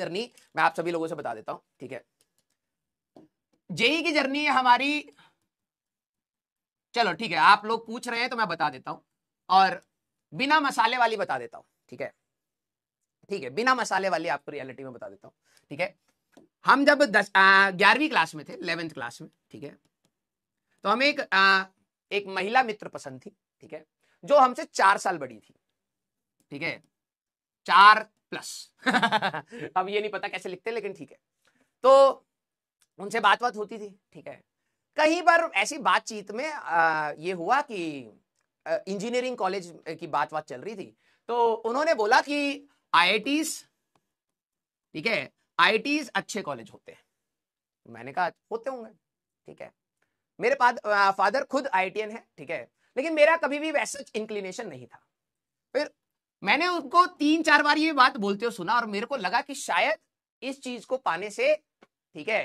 journey मैं आप सभी लोगों से बता देता हूं ठीक है जेई की जर्नी हमारी चलो ठीक है आप लोग पूछ रहे हैं तो मैं बता देता हूं और बिना मसाले वाली बता देता हूं ठीक है ठीक है बिना मसाले वाली आपको रियलिटी में बता देता हूं ठीक है हम जब दस ग्यारहवीं क्लास में थे इलेवेंथ क्लास में ठीक है तो हमें एक आ, एक महिला मित्र पसंद थी ठीक है जो हमसे चार साल बड़ी थी ठीक है चार प्लस अब ये नहीं पता कैसे लिखते लेकिन ठीक है तो उनसे बात बात होती थी ठीक है कहीं पर ऐसी बातचीत में आ, ये हुआ कि इंजीनियरिंग कॉलेज की बात बात चल रही थी तो उन्होंने बोला कि आई ठीक है आई अच्छे कॉलेज होते हैं मैंने कहा होते होंगे ठीक है मेरे फादर खुद आई है ठीक है लेकिन मेरा कभी भी वैसा इंक्लिनेशन नहीं था फिर मैंने उनको तीन चार बार ये बात बोलते हुए सुना और मेरे को लगा कि शायद इस चीज को पाने से ठीक है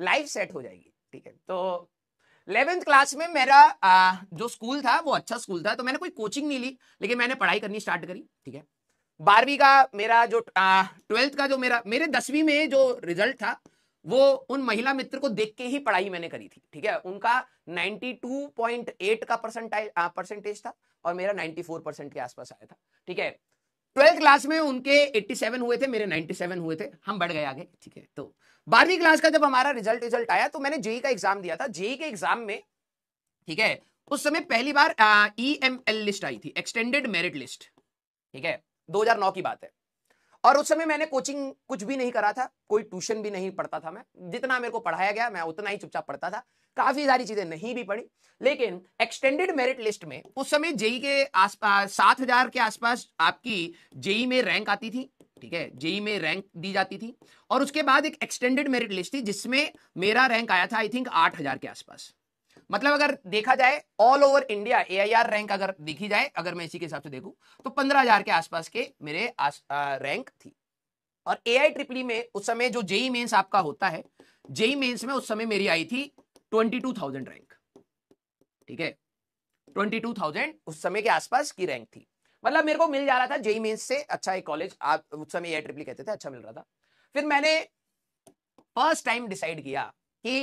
लाइफ सेट हो जाएगी ठीक है तो इलेवेंथ क्लास में मेरा आ, जो स्कूल था वो अच्छा स्कूल था तो मैंने कोई कोचिंग नहीं ली लेकिन मैंने पढ़ाई करनी स्टार्ट करी ठीक है बारहवीं का मेरा जो ट्वेल्थ का जो मेरा मेरे दसवीं में जो रिजल्ट था वो उन महिला मित्र को देख के ही पढ़ाई मैंने करी थी ठीक है उनका 92.8 का परसेंटेज था और मेरा 94 परसेंट के आसपास आया था ठीक है ट्वेल्थ क्लास में उनके 87 हुए थे मेरे 97 हुए थे हम बढ़ गए आगे ठीक है तो बारहवीं क्लास का जब हमारा रिजल्ट रिजल्ट आया तो मैंने जेई का एग्जाम दिया था जेई के एग्जाम में ठीक है उस समय पहली बार ई एम एल लिस्ट आई थी एक्सटेंडेड मेरिट लिस्ट ठीक है 2009 की बात है और उस समय मैंने कोचिंग कुछ भी नहीं करा था कोई ट्यूशन भी नहीं पढ़ता था मैं जितना मेरे को पढ़ाया गया मैं उतना ही चुपचाप पढ़ता था काफी सारी चीजें नहीं भी पढ़ी लेकिन एक्सटेंडेड मेरिट लिस्ट में उस समय जेई के आसपास सात हजार के आसपास आपकी जेई में रैंक आती थी ठीक है जेई में रैंक दी जाती थी और उसके बाद एक एक्सटेंडेड मेरिट लिस्ट थी जिसमें मेरा रैंक आया था आई थिंक आठ हजार के आसपास मतलब अगर देखा जाए all over India AIR rank अगर देखी जाए अगर मैं इसी के हिसाब से देखूं तो पंद्रह हजार के आसपास के मेरे आस, आ, रैंक थी और ए आई ट्रिपली में उस समय जो जेई मेन्स e आपका होता है जेई मेन्स e में उस समय मेरी आई थी ट्वेंटी टू थाउजेंड रैंक ठीक है ट्वेंटी टू थाउजेंड उस समय के आसपास की रैंक थी मतलब मेरे को मिल जा रहा था जेई मेन्स e से अच्छा एक कॉलेज आप उस समय ए आई ट्रिपली कहते थे अच्छा मिल रहा था फिर मैंने फर्स्ट टाइम डिसाइड किया कि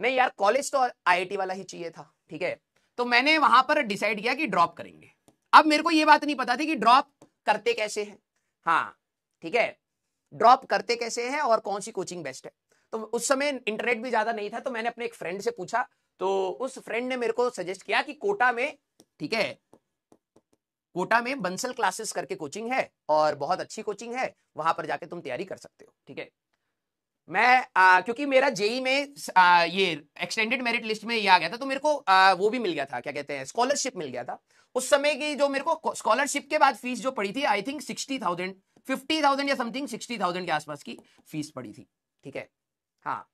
नहीं यार कॉलेज तो आई वाला ही चाहिए था ठीक है तो मैंने वहां पर डिसाइड किया कि ड्रॉप करेंगे अब मेरे को ये बात नहीं पता थी कि ड्रॉप करते कैसे हैं हाँ ठीक है ड्रॉप करते कैसे हैं और कौन सी कोचिंग बेस्ट है तो उस समय इंटरनेट भी ज्यादा नहीं था तो मैंने अपने एक फ्रेंड से पूछा तो उस फ्रेंड ने मेरे को सजेस्ट किया कि कोटा में ठीक है कोटा में बंसल क्लासेस करके कोचिंग है और बहुत अच्छी कोचिंग है वहां पर जाके तुम तैयारी कर सकते हो ठीक है मैं आ, क्योंकि मेरा जेई में आ, ये एक्सटेंडेड मेरिट लिस्ट में ये आ गया था तो मेरे को आ, वो भी मिल गया था क्या कहते हैं स्कॉलरशिप मिल गया था उस समय की जो मेरे को स्कॉलरशिप के बाद फीस जो पड़ी थी I think sixty thousand fifty thousand या समथिंग सिक्सटी थाउजेंड के आसपास की फीस पड़ी थी ठीक है हाँ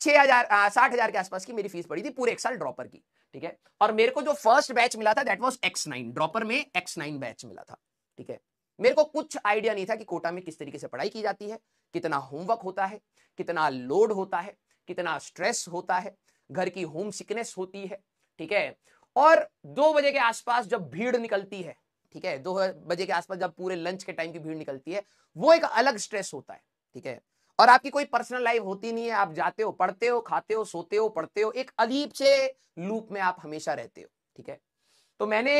छह हजार साठ हजार के आसपास की मेरी फीस पड़ी थी पूरे एक साल ड्रॉपर की ठीक है और मेरे को जो फर्स्ट बैच मिला था that was X nine dropper में एक्स नाइन बैच मिला था ठीक है मेरे को कुछ आइडिया नहीं था कि कोटा में किस तरीके से पढ़ाई की जाती है कितना होमवर्क होता है कितना लोड होता है कितना स्ट्रेस होता है घर की होम सिकनेस होती है ठीक है और दो बजे के आसपास जब भीड़ निकलती है ठीक है दो बजे के आसपास जब पूरे लंच के टाइम की भीड़ निकलती है वो एक अलग स्ट्रेस होता है ठीक है और आपकी कोई पर्सनल लाइफ होती नहीं है आप जाते हो पढ़ते हो खाते हो सोते हो पढ़ते हो एक अजीब से लूप में आप हमेशा रहते हो ठीक है तो मैंने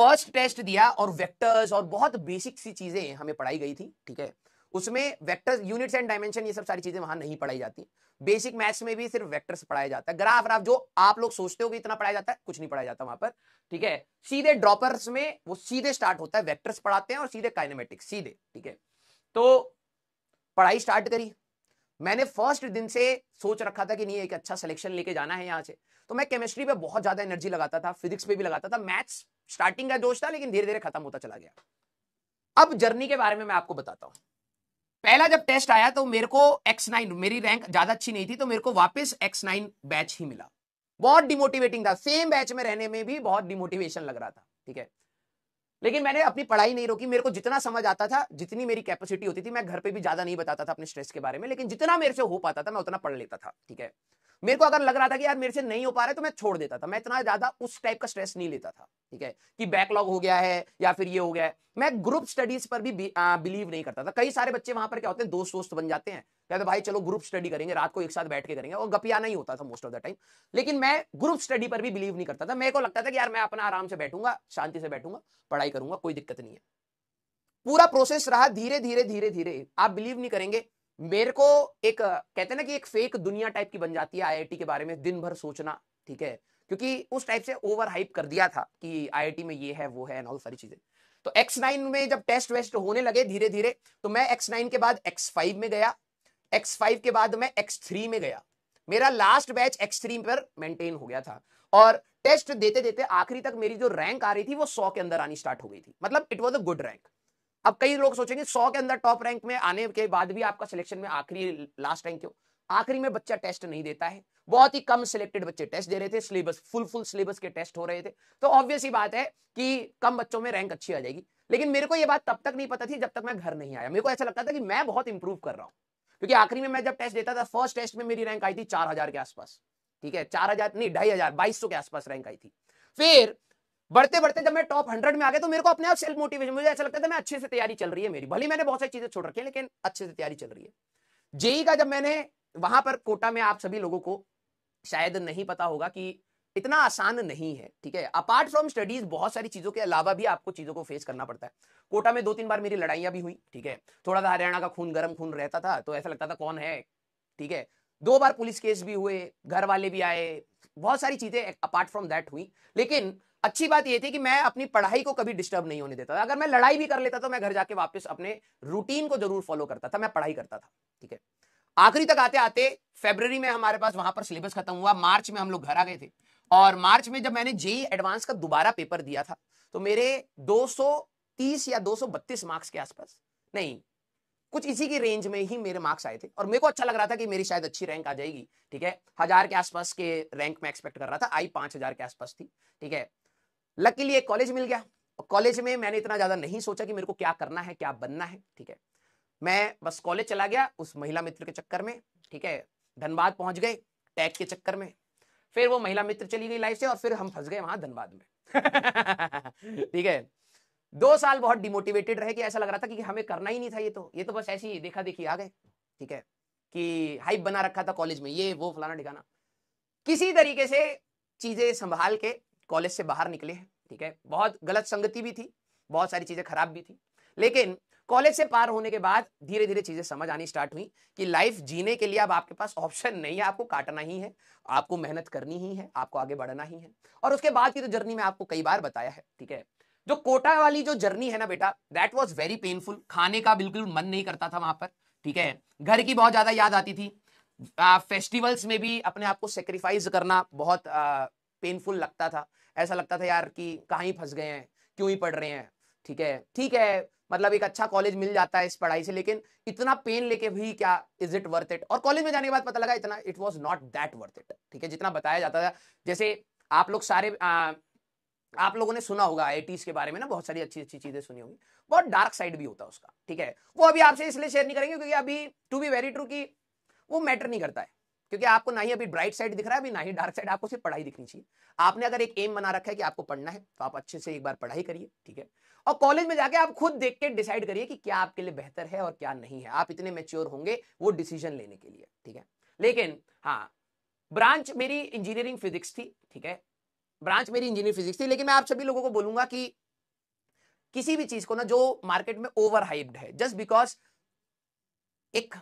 फर्स्ट टेस्ट दिया और वेक्टर्स और बहुत बेसिक सी चीजें हमें पढ़ाई गई थी ठीक है उसमें वेक्टर्स यूनिट्स एंड डायमेंशन ये सब सारी चीजें वहां नहीं पढ़ाई जाती बेसिक मैथ्स में भी सिर्फ वेक्टर्स पढ़ाया जाता है ग्राफ ग्राफ जो आप लोग सोचते हो कि इतना पढ़ाया जाता है कुछ नहीं पढ़ाया जाता वहां पर ठीक है सीधे ड्रॉपर्स में वो सीधे स्टार्ट होता है वैक्टर्स पढ़ाते हैं और सीधे काइनेमेटिक्स सीधे ठीक है तो पढ़ाई स्टार्ट करी मैंने फर्स्ट दिन से सोच रखा था कि नहीं एक अच्छा सिलेक्शन लेके जाना है यहाँ से तो मैं केमिस्ट्री पे बहुत ज्यादा एनर्जी लगाता था फिजिक्स पे भी लगाता था मैथ्स स्टार्टिंग का जोश था लेकिन धीरे धीरे खत्म होता चला गया अब जर्नी के बारे में मैं आपको बताता हूँ पहला जब टेस्ट आया तो मेरे को एक्स नाइन मेरी रैंक ज्यादा अच्छी नहीं थी तो मेरे को वापस एक्स नाइन बैच ही मिला बहुत डिमोटिवेटिंग था सेम बैच में रहने में भी बहुत डिमोटिवेशन लग रहा था ठीक है लेकिन मैंने अपनी पढ़ाई नहीं रोकी मेरे को जितना समझ आता था जितनी मेरी कैपेसिटी होती थी मैं घर पे भी ज्यादा नहीं बताता था अपने स्ट्रेस के बारे में लेकिन जितना मेरे से हो पाता था मैं उतना पढ़ लेता था ठीक है मेरे को अगर लग रहा था कि यार मेरे से नहीं हो पा रहा है तो मैं छोड़ देता था मैं इतना ज्यादा उस टाइप का स्ट्रेस नहीं लेता था ठीक है कि बैकलॉग हो गया है या फिर ये हो गया है मैं ग्रुप स्टडीज पर भी बिलीव नहीं करता था कई सारे बच्चे वहां पर क्या होते हैं दोस्त दोस्त बन जाते हैं कहते तो भाई चलो ग्रुप स्टडी करेंगे रात को एक साथ बैठ के करेंगे और गपिया नहीं होता था मोस्ट ऑफ द टाइम लेकिन मैं ग्रुप स्टडी पर भी बिलीव नहीं करता था मेरे को लगता था कि यार मैं अपना आराम से बैठूंगा शांति से बैठूंगा पढ़ाई करूंगा कोई दिक्कत नहीं है पूरा प्रोसेस रहा धीरे धीरे धीरे धीरे आप बिलीव नहीं करेंगे मेरे को एक कहते हैं ना कि एक फेक दुनिया टाइप की बन जाती है आईआईटी के बारे में दिन भर सोचना ठीक है क्योंकि उस टाइप से ओवर हाइप कर दिया था कि आईआईटी में ये है वो है एंड ऑल सारी चीजें तो X9 में जब टेस्ट वेस्ट होने लगे धीरे धीरे तो मैं X9 के बाद X5 में गया X5 के बाद मैं X3 में गया मेरा लास्ट बैच X3 पर मेंटेन हो गया था और टेस्ट देते देते आखिरी तक मेरी जो रैंक आ रही थी वो सौ के अंदर आनी स्टार्ट हो गई थी मतलब it was a good rank अब कई लोग सोचेंगे सौ के अंदर टॉप रैंक में आने के बाद भी आपका सिलेक्शन में आखिरी लास्ट रैंक क्यों आखिरी में बच्चा टेस्ट नहीं देता है बहुत ही कम सिलेक्टेड बच्चे टेस्ट दे रहे थे सिलेबस फुल फुल सिलेबस के टेस्ट हो रहे थे तो ऑब्वियस ही बात है कि कम बच्चों में रैंक अच्छी आ जाएगी लेकिन मेरे को यह बात तब तक नहीं पता थी जब तक मैं घर नहीं आया मेरे को ऐसा लगता था कि मैं बहुत इंप्रूव कर रहा हूँ क्योंकि आखिरी में मैं जब टेस्ट देता था फर्स्ट टेस्ट में मेरी रैंक आई थी चार हजार के आसपास ठीक है चार हजार नहीं ढाई हजार बाईस सौ के आसपास रैंक आई थी फिर बढ़ते बढ़ते जब मैं टॉप हंड्रेड में आ गया तो मेरे को अपने आप सेल्फ मोटिवेशन मुझे ऐसा लगता था मैं अच्छे से तैयारी चल रही है मेरी भले मैंने बहुत सारी चीजें छोड़ रखी है लेकिन अच्छे से तैयारी चल रही है जेई का जब मैंने वहां पर कोटा में आप सभी लोगों को शायद नहीं पता होगा कि इतना आसान नहीं है ठीक है अपार्ट फ्रॉम स्टडीज बहुत सारी चीजों के अलावा भी आपको चीजों को फेस करना पड़ता है कोटा में दो तीन बार मेरी लड़ाइयां भी हुई ठीक है थोड़ा सा हरियाणा का खून गर्म खून रहता था तो ऐसा लगता था कौन है ठीक है दो बार पुलिस केस भी हुए घर वाले भी आए बहुत सारी चीजें अपार्ट फ्रॉम दैट हुई लेकिन अच्छी बात यह थी कि मैं अपनी पढ़ाई को कभी डिस्टर्ब नहीं होने देता था अगर मैं लड़ाई भी कर लेता तो मैं घर जाके वापस अपने रूटीन को जरूर फॉलो करता था मैं पढ़ाई करता था ठीक है आखिरी तक आते आते फेब्रवरी में हमारे पास वहां पर सिलेबस खत्म हुआ मार्च में हम लोग घर आ गए थे और मार्च में जब मैंने जेई एडवांस e का दोबारा पेपर दिया था तो मेरे 230 या 232 मार्क्स के आसपास नहीं कुछ इसी की रेंज में ही मेरे मार्क्स आए थे और मेरे को अच्छा लग रहा था कि मेरी शायद अच्छी रैंक आ जाएगी ठीक है हजार के आसपास के रैंक में एक्सपेक्ट कर रहा था आई पांच हजार के आसपास थी ठीक है लकीली एक कॉलेज मिल गया कॉलेज में मैंने इतना ज़्यादा नहीं सोचा कि मेरे को क्या करना है क्या बनना है ठीक है मैं बस कॉलेज चला गया उस महिला मित्र के चक्कर में ठीक है धनबाद पहुंच गए टैग के चक्कर में फिर वो महिला मित्र चली गई लाइफ से और फिर हम फंस गए वहां धनबाद में ठीक है दो साल बहुत डिमोटिवेटेड रहे कि ऐसा लग रहा था कि हमें करना ही नहीं था ये तो ये तो बस ऐसी देखा देखी आ गए ठीक है कि हाइप बना रखा था कॉलेज में ये वो फलाना ठिकाना किसी तरीके से चीजें संभाल के कॉलेज से बाहर निकले हैं ठीक है बहुत गलत संगति भी थी बहुत सारी चीज़ें खराब भी थी लेकिन कॉलेज से पार होने के बाद धीरे धीरे चीज़ें समझ आनी स्टार्ट हुई कि लाइफ जीने के लिए अब आपके पास ऑप्शन नहीं है आपको काटना ही है आपको मेहनत करनी ही है आपको आगे बढ़ना ही है और उसके बाद की तो जर्नी में आपको कई बार बताया है ठीक है जो कोटा वाली जो जर्नी है ना बेटा दैट वॉज वेरी पेनफुल खाने का बिल्कुल मन नहीं करता था वहां पर ठीक है घर की बहुत ज्यादा याद आती थी फेस्टिवल्स में भी अपने आप को सेक्रीफाइस करना बहुत आ, पेनफुल लगता था ऐसा लगता था यार कि कहाँ ही फंस गए हैं क्यों ही पढ़ रहे हैं ठीक है ठीक है मतलब एक अच्छा कॉलेज मिल जाता है इस पढ़ाई से लेकिन इतना पेन लेके भी क्या इज इट वर्थ इट और कॉलेज में जाने के बाद पता लगा इतना it was not that worth it ठीक है जितना बताया जाता था जैसे आप लोग सारे आ, आप लोगों ने सुना होगा आई के बारे में ना बहुत सारी अच्छी अच्छी चीजें सुनी होगी बहुत डार्क साइड भी होता है उसका ठीक है वो अभी आपसे इसलिए शेयर नहीं करेंगे क्योंकि अभी टू बी वेरी ट्रू की वो मैटर नहीं करता है क्योंकि आपको ना ही अभी ब्राइट साइड दिख रहा है अभी ना ही डार्क साइड आपको सिर्फ पढ़ाई दिखनी चाहिए आपने अगर एक एम बना रखा है कि आपको पढ़ना है तो आप अच्छे से एक बार पढ़ाई करिए ठीक है और कॉलेज में जाके आप खुद देख के डिसाइड करिए कि क्या आपके लिए बेहतर है और क्या नहीं है आप इतने मेच्योर होंगे वो डिसीजन लेने के लिए ठीक है लेकिन हाँ ब्रांच मेरी इंजीनियरिंग फिजिक्स थी ठीक है ब्रांच मेरी इंजीनियरिंग फिजिक्स थी लेकिन मैं आप सभी लोगों को बोलूंगा कि किसी भी चीज को ना जो मार्केट में ओवर हाइप्ड है जस्ट बिकॉज एक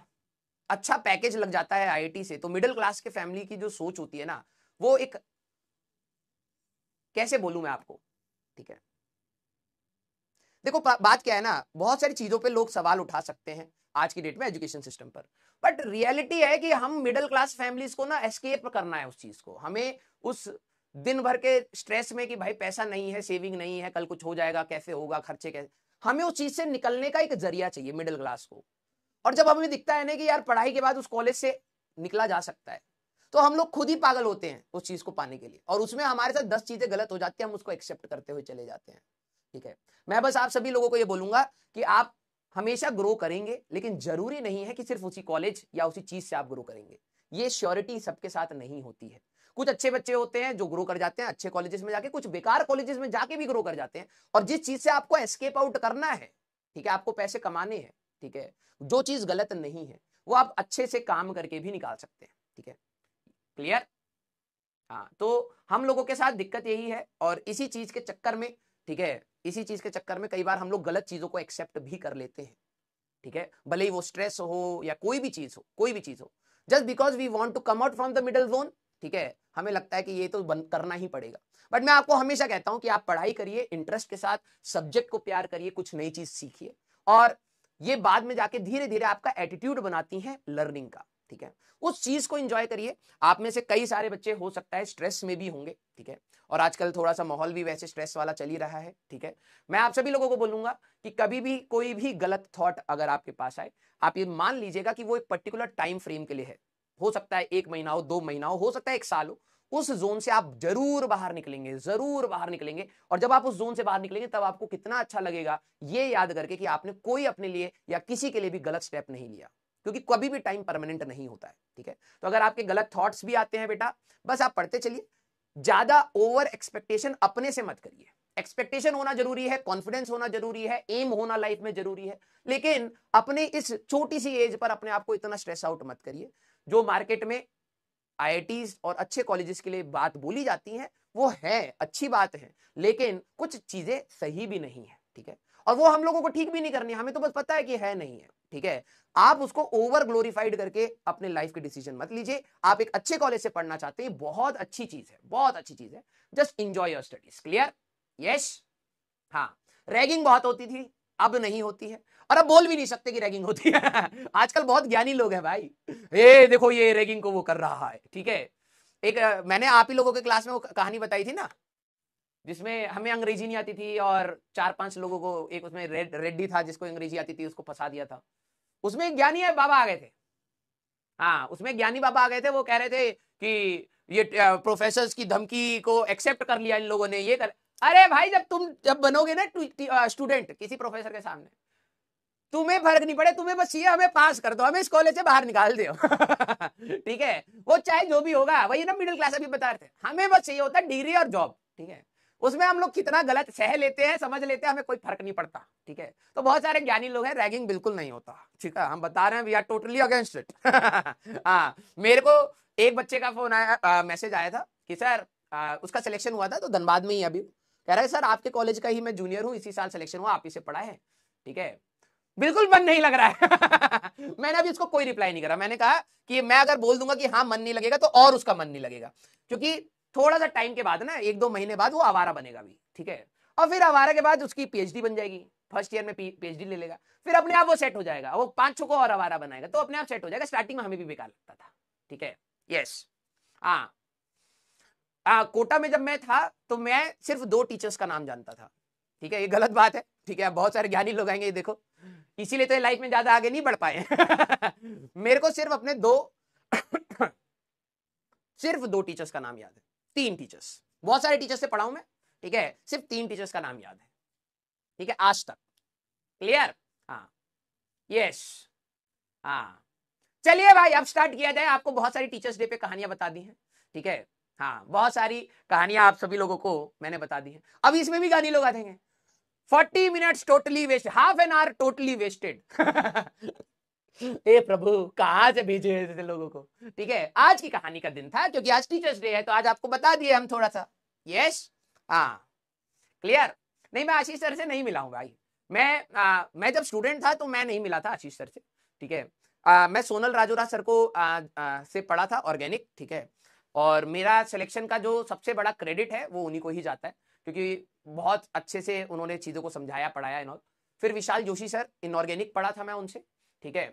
अच्छा पैकेज लग जाता है आईआईटी से तो मिडिल क्लास के फैमिली की जो सोच होती है ना वो एक कैसे बोलूं मैं आपको ठीक है देखो बात क्या है ना बहुत सारी चीजों पे लोग सवाल उठा सकते हैं आज की डेट में एजुकेशन सिस्टम पर बट रियलिटी है कि हम मिडिल क्लास फैमिलीज को ना एस्केप करना है उस चीज को हमें उस दिन भर के स्ट्रेस में कि भाई पैसा नहीं है सेविंग नहीं है कल कुछ हो जाएगा कैसे होगा खर्चे कैसे हमें उस चीज से निकलने का एक जरिया चाहिए मिडिल क्लास को और जब हमें दिखता है ना कि यार पढ़ाई के बाद उस कॉलेज से निकला जा सकता है तो हम लोग खुद ही पागल होते हैं उस चीज को पाने के लिए और उसमें हमारे साथ दस चीजें गलत हो जाती है हम उसको एक्सेप्ट करते हुए चले जाते हैं ठीक है मैं बस आप सभी लोगों को ये बोलूंगा कि आप हमेशा ग्रो करेंगे लेकिन जरूरी नहीं है कि सिर्फ उसी कॉलेज या उसी चीज से आप ग्रो करेंगे ये श्योरिटी सबके साथ नहीं होती है कुछ अच्छे बच्चे होते हैं जो ग्रो कर जाते हैं अच्छे कॉलेजेस में जाके कुछ बेकार कॉलेजेस में जाके भी ग्रो कर जाते हैं और जिस चीज से आपको एस्केप आउट करना है ठीक है आपको पैसे कमाने हैं ठीक है जो चीज गलत नहीं है वो आप अच्छे से काम करके भी निकाल सकते हैं ठीक है क्लियर हाँ तो हम लोगों के साथ दिक्कत यही है और इसी चीज के चक्कर में ठीक है इसी चीज के चक्कर में कई बार हम लोग गलत चीजों को एक्सेप्ट भी कर लेते हैं ठीक है भले ही वो स्ट्रेस हो या कोई भी चीज हो कोई भी चीज हो just because we want to come out from the middle zone ठीक है हमें लगता है कि ये तो बंद करना ही पड़ेगा बट मैं आपको हमेशा कहता हूं कि आप पढ़ाई करिए इंटरेस्ट के साथ सब्जेक्ट को प्यार करिए कुछ नई चीज सीखिए और ये बाद में जाके धीरे धीरे आपका एटीट्यूड बनाती हैं लर्निंग का ठीक है उस चीज को एंजॉय करिए आप में से कई सारे बच्चे हो सकता है स्ट्रेस में भी होंगे ठीक है और आजकल थोड़ा सा माहौल भी वैसे स्ट्रेस वाला चल ही रहा है ठीक है मैं आप सभी लोगों को बोलूंगा कि कभी भी कोई भी गलत थॉट अगर आपके पास आए आप ये मान लीजिएगा कि वो एक पर्टिकुलर टाइम फ्रेम के लिए है हो सकता है एक महीना हो दो महीना हो हो सकता है एक साल हो उस जोन से आप जरूर बाहर निकलेंगे जरूर बाहर निकलेंगे और जब आप उस जोन से बाहर निकलेंगे तब आपको कितना अच्छा लगेगा ये याद करके कि आपने कोई अपने लिए या किसी के लिए भी गलत स्टेप नहीं लिया क्योंकि कभी भी टाइम परमानेंट नहीं होता है ठीक है तो अगर आपके गलत थॉट्स भी आते हैं बेटा बस आप पढ़ते चलिए ज्यादा ओवर एक्सपेक्टेशन अपने से मत करिए एक्सपेक्टेशन होना जरूरी है कॉन्फिडेंस होना जरूरी है एम होना लाइफ में जरूरी है लेकिन अपने इस छोटी सी एज पर अपने आप को इतना स्ट्रेस आउट मत करिए जो मार्केट में आई और अच्छे कॉलेजेस के लिए बात बोली जाती है वो है अच्छी बात है लेकिन कुछ चीज़ें सही भी नहीं है ठीक है और वो हम लोगों को ठीक भी नहीं करनी हमें तो बस पता है कि है नहीं है ठीक है आप उसको ओवर ग्लोरीफाइड करके अपने लाइफ के डिसीजन मत लीजिए आप एक अच्छे कॉलेज से पढ़ना चाहते हैं बहुत अच्छी चीज है बहुत अच्छी चीज है just enjoy your studies clear yes हाँ रैगिंग बहुत होती थी अब नहीं होती है और अब बोल भी नहीं सकते कि रैगिंग होती है आजकल बहुत ज्ञानी लोग हैं भाई ये देखो ये रैगिंग को वो कर रहा है ठीक है एक मैंने आप ही लोगों के क्लास में वो कहानी बताई थी ना जिसमें हमें अंग्रेजी नहीं आती थी और चार पांच लोगों को एक उसमें रेड रेड्डी था जिसको अंग्रेजी आती थी उसको फंसा दिया था उसमें एक ज्ञानी है बाबा आ गए थे हाँ उसमें ज्ञानी बाबा आ गए थे वो कह रहे थे कि ये प्रोफेसर की धमकी को एक्सेप्ट कर लिया इन लोगों ने ये कर अरे भाई जब तुम जब बनोगे ना स्टूडेंट किसी प्रोफेसर के सामने तुम्हें फर्क नहीं पड़े तुम्हें बस ये हमें पास कर दो हमें इस कॉलेज से बाहर निकाल दो ठीक है वो चाहे जो भी होगा वही ना मिडिल क्लास अभी बता रहे थे हमें बस चाहिए होता है डिग्री और जॉब ठीक है उसमें हम लोग कितना गलत सह लेते हैं समझ लेते हैं हमें कोई फर्क नहीं पड़ता ठीक है तो बहुत सारे ज्ञानी लोग हैं रैगिंग बिल्कुल नहीं होता ठीक है हम बता रहे हैं we are totally against it हाँ मेरे को एक बच्चे का फोन आया मैसेज आया था कि सर आ, उसका सिलेक्शन हुआ था तो धनबाद में ही अभी कह रहा है सर आपके कॉलेज का ही मैं जूनियर हूँ इसी साल सिलेक्शन हुआ आप इसे पढ़ा है ठीक है बिल्कुल मन नहीं लग रहा है मैंने अभी इसको कोई रिप्लाई नहीं करा मैंने कहा कि मैं अगर बोल दूंगा कि हाँ मन नहीं लगेगा तो और उसका मन नहीं लगेगा क्योंकि थोड़ा सा टाइम के बाद ना एक दो महीने बाद वो आवारा बनेगा भी ठीक है और फिर आवारा के बाद उसकी पीएचडी बन जाएगी फर्स्ट ईयर में पीएचडी ले लेगा फिर अपने आप वो सेट हो जाएगा वो पांच छो को और आवारा बनाएगा तो अपने आप सेट हो जाएगा स्टार्टिंग में हमें भी बेकार लगता था ठीक है यस हाँ आ, कोटा में जब मैं था तो मैं सिर्फ दो टीचर्स का नाम जानता था ठीक है ये गलत बात है ठीक है बहुत सारे ज्ञानी लोग आएंगे ये देखो इसीलिए तो लाइफ में ज्यादा आगे नहीं बढ़ पाए मेरे को सिर्फ अपने दो सिर्फ दो टीचर्स का नाम याद है तीन टीचर्स बहुत सारे टीचर्स से पढ़ाऊ मैं ठीक है सिर्फ तीन टीचर्स का नाम याद है ठीक है आज तक क्लियर हाँ यस हाँ चलिए भाई अब स्टार्ट किया जाए आपको बहुत सारी टीचर्स डे पे कहानियां बता दी हैं ठीक है हाँ बहुत सारी कहानियां आप सभी लोगों को मैंने बता दी है अब इसमें भी गाने लोग आते हैं forty minutes totally waste half an hour totally wasted ए प्रभु कहा से भेजे थे लोगों को ठीक है आज की कहानी का दिन था क्योंकि आज टीचर्स डे है तो आज आपको बता दिए हम थोड़ा सा यस हाँ क्लियर नहीं मैं आशीष सर से नहीं मिला हूँ भाई मैं आ, मैं जब स्टूडेंट था तो मैं नहीं मिला था आशीष सर से ठीक है आ, मैं सोनल राजोरा सर को आ, आ, से पढ़ा था ऑर्गेनिक ठीक है और मेरा सिलेक्शन का जो सबसे बड़ा क्रेडिट है वो उन्हीं को ही जाता है क्योंकि बहुत अच्छे से उन्होंने चीज़ों को समझाया पढ़ाया इन फिर विशाल जोशी सर इनऑर्गेनिक पढ़ा था मैं उनसे ठीक है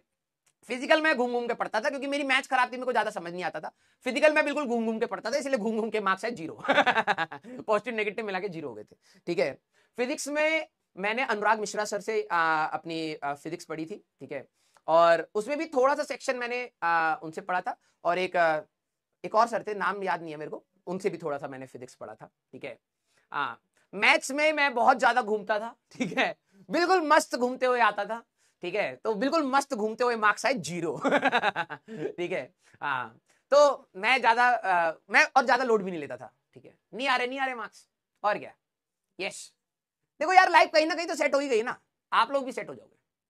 फिजिकल मैं घूम घूम के पढ़ता था क्योंकि मेरी मैच खराब थी मेरे को ज्यादा समझ नहीं आता था फिजिकल मैं बिल्कुल घूम घूम के पढ़ता था इसलिए घूम घूम के मार्क्स है जीरो पॉजिटिव नेगेटिव मिला के जीरो हो गए थे ठीक है फिजिक्स में मैंने अनुराग मिश्रा सर से आ, अपनी आ, फिजिक्स पढ़ी थी ठीक है और उसमें भी थोड़ा सा सेक्शन मैंने आ, उनसे पढ़ा था और एक एक और सर थे नाम याद नहीं है मेरे को उनसे भी थोड़ा सा मैंने फिजिक्स पढ़ा था ठीक है हाँ मैथ्स में मैं बहुत ज्यादा घूमता था ठीक है बिल्कुल मस्त घूमते हुए आता था ठीक है तो बिल्कुल मस्त घूमते हुए मार्क्स आए जीरो ठीक है हाँ तो मैं ज्यादा मैं और ज्यादा लोड भी नहीं लेता था ठीक है नहीं आ रहे नहीं आ रहे मार्क्स और क्या यस देखो यार लाइफ कहीं ना कहीं तो सेट हो ही गई ना आप लोग भी सेट हो जाओगे